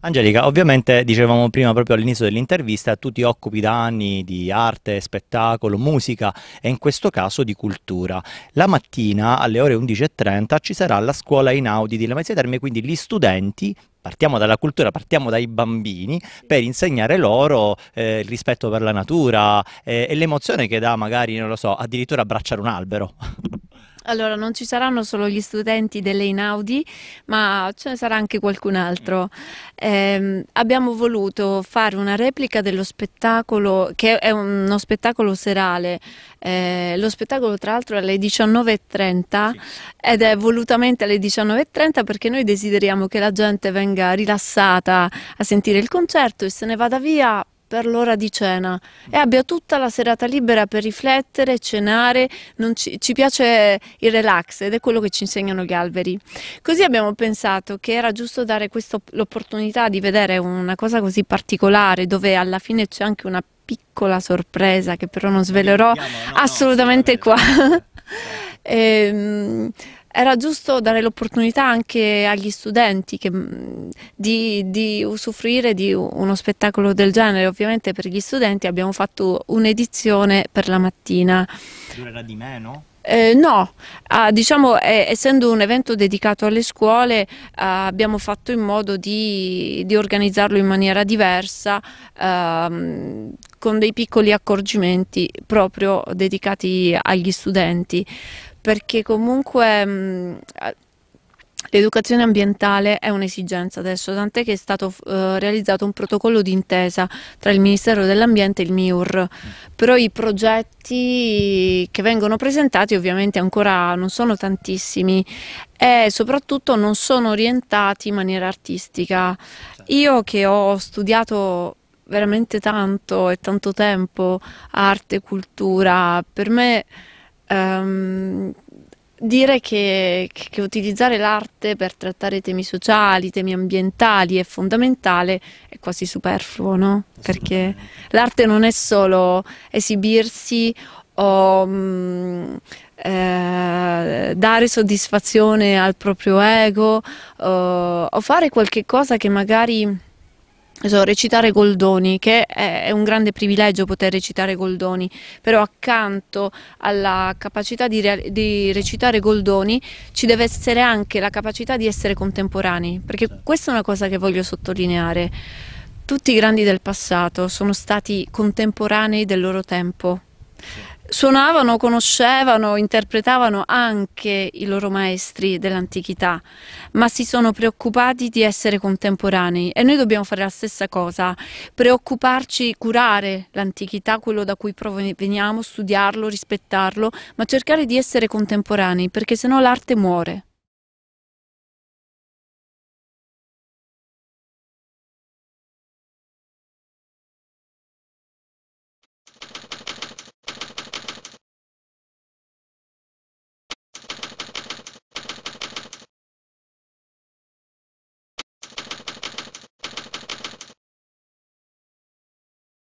Angelica, ovviamente dicevamo prima proprio all'inizio dell'intervista, tu ti occupi da anni di arte, spettacolo, musica e in questo caso di cultura. La mattina alle ore 11.30 ci sarà la scuola in Audi di Lamezia Terme, quindi gli studenti partiamo dalla cultura, partiamo dai bambini per insegnare loro eh, il rispetto per la natura eh, e l'emozione che dà magari, non lo so, addirittura abbracciare un albero. Allora, non ci saranno solo gli studenti delle Inaudi, ma ce ne sarà anche qualcun altro. Eh, abbiamo voluto fare una replica dello spettacolo, che è uno spettacolo serale. Eh, lo spettacolo, tra l'altro, è alle 19.30 sì. ed è volutamente alle 19.30 perché noi desideriamo che la gente venga rilassata a sentire il concerto e se ne vada via per l'ora di cena e abbia tutta la serata libera per riflettere, cenare, ci, ci, piace il relax ed è quello che ci insegnano gli alberi. Così abbiamo pensato che era giusto dare l'opportunità di vedere una cosa così particolare dove alla fine c'è anche una piccola sorpresa che però non svelerò no, no, assolutamente no, qua. e, ehm, era giusto dare l'opportunità anche agli studenti che, mm, di, di, usufruire di uno spettacolo del genere. Ovviamente per gli studenti abbiamo fatto un'edizione per la mattina. Durerà di meno? Eh, no, ah, diciamo eh, essendo un evento dedicato alle scuole eh, abbiamo fatto in modo di, di organizzarlo in maniera diversa ehm, con dei piccoli accorgimenti proprio dedicati agli studenti perché comunque mh, mm, L'educazione ambientale è un'esigenza adesso, tant'è che è stato eh, realizzato un protocollo d'intesa tra il Ministero dell'Ambiente e il MIUR, però i progetti che vengono presentati ovviamente ancora non sono tantissimi e soprattutto non sono orientati in maniera artistica. Certo. Io che ho studiato veramente tanto e tanto tempo arte, e cultura, per me Um, dire che, che, utilizzare l'arte per trattare temi sociali, temi ambientali è fondamentale è quasi superfluo, no? Perché l'arte non è solo esibirsi o mh, mm, eh, dare soddisfazione al proprio ego eh, o fare qualche cosa che magari So, recitare Goldoni, che è un grande privilegio poter recitare Goldoni, però accanto alla capacità di, re di, recitare Goldoni ci deve essere anche la capacità di essere contemporanei, perché certo. questa è una cosa che voglio sottolineare. Tutti i grandi del passato sono stati contemporanei del loro tempo suonavano, conoscevano, interpretavano anche i loro maestri dell'antichità, ma si sono preoccupati di essere contemporanei e noi dobbiamo fare la stessa cosa, preoccuparci, curare l'antichità, quello da cui proveniamo, studiarlo, rispettarlo, ma cercare di essere contemporanei perché sennò l'arte muore.